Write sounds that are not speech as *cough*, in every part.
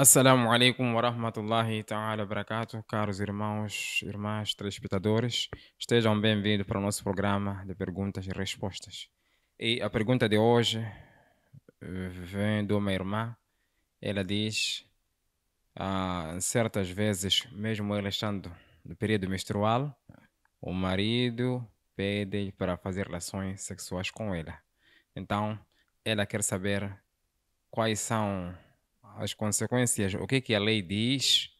Assalamu alaikum wa rahmatullahi ta'ala barakatuh, caros irmãos, irmãs, telespectadores, estejam bem-vindos para o nosso programa de perguntas e respostas. E a pergunta de hoje eh, vem de uma irmã, ela diz, ah, certas vezes, mesmo ela estando no período menstrual, o marido pede para fazer relações sexuais com ela. Então, ela quer saber quais são as consequências. O que, que a lei diz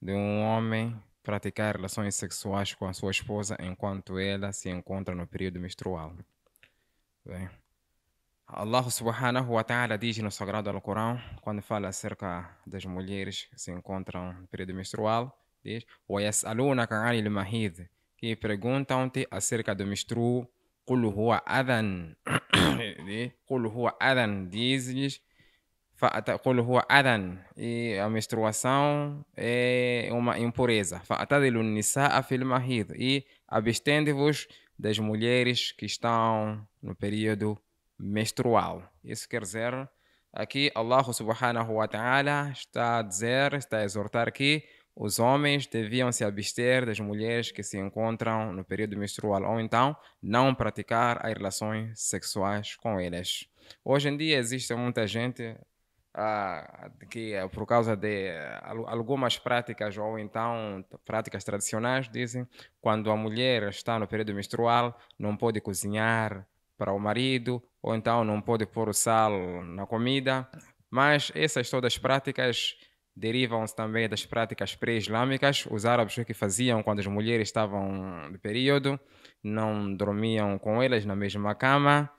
de um homem praticar relações sexuais com a sua esposa enquanto ela se encontra no período menstrual? Bem, Allah subhanahu wa ta'ala diz no Sagrado Alcorão, quando fala acerca das mulheres que se encontram no período menstrual, diz: وَيَسْأَلُونَكَ عَنِ الْمَحِيدِ Que perguntam-te acerca do menstruo, قُلْ هُوَ أَذًا Qul huwa adan, *coughs* diz-lhes فتقول هو أذى إيه menstruação é uma impureza النساء في المهيض e abstende-vos das mulheres que estão no período menstrual isso quer dizer aqui Allah subhanahu wa ta'ala está a dizer está a exortar que os homens deviam se abster das mulheres que se encontram no período menstrual ou então não praticar as relações sexuais com elas. Hoje em dia existe muita gente ah, que eh, por causa de eh, algumas práticas ou então práticas tradicionais dizem quando a mulher está no período menstrual não pode cozinhar para o marido ou então não pode pôr o sal na comida, mas essas todas práticas derivam-se também das práticas pré-islâmicas. Os árabes o que faziam quando as mulheres estavam de período não dormiam com elas na mesma cama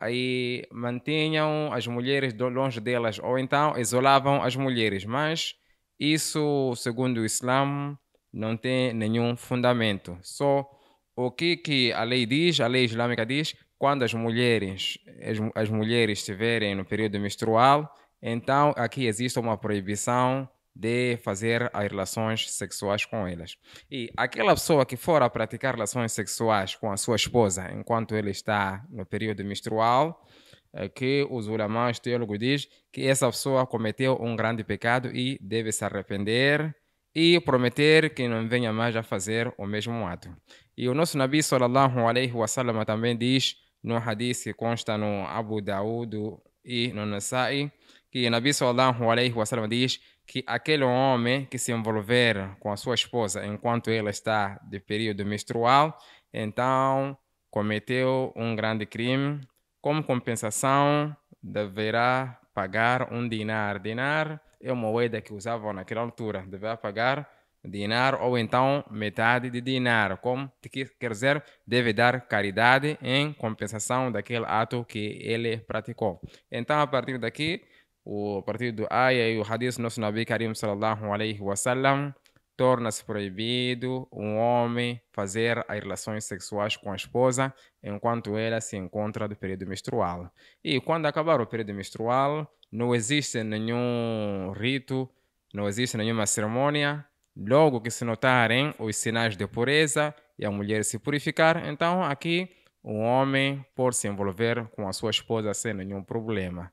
aí mantinham as mulheres longe delas, ou então isolavam as mulheres. Mas isso, segundo o Islã, não tem nenhum fundamento. Só o que, que a lei diz, a lei islâmica diz, quando as mulheres, as, as mulheres estiverem no período menstrual, então aqui existe uma proibição de fazer as relações sexuais com elas. E aquela pessoa que for a praticar relações sexuais com a sua esposa enquanto ele está no período menstrual, é que os ulamãs teólogos diz que essa pessoa cometeu um grande pecado e deve se arrepender e prometer que não venha mais a fazer o mesmo ato. E o nosso Nabi sallallahu alaihi wasallam também diz no hadith que consta no Abu Daud e no Nasa'i que o Nabi sallallahu alaihi wasallam diz que aquele homem que se envolver com a sua esposa enquanto ela está de período menstrual, então cometeu um grande crime. Como compensação, deverá pagar um dinar. Dinar é uma moeda que usavam naquela altura. Deverá pagar dinar ou então metade de dinar. Como quer dizer, deve dar caridade em compensação daquele ato que ele praticou. Então, a partir daqui, partir do aya e o hadith nosso Nabi Karim sallallahu alaihi wasallam, torna-se proibido um homem fazer as relações sexuais com a esposa enquanto ela se encontra do período menstrual. E quando acabar o período menstrual, não existe nenhum rito, não existe nenhuma cerimônia. Logo que se notarem os sinais de pureza e a mulher se purificar, então aqui o homem pode se envolver com a sua esposa sem nenhum problema.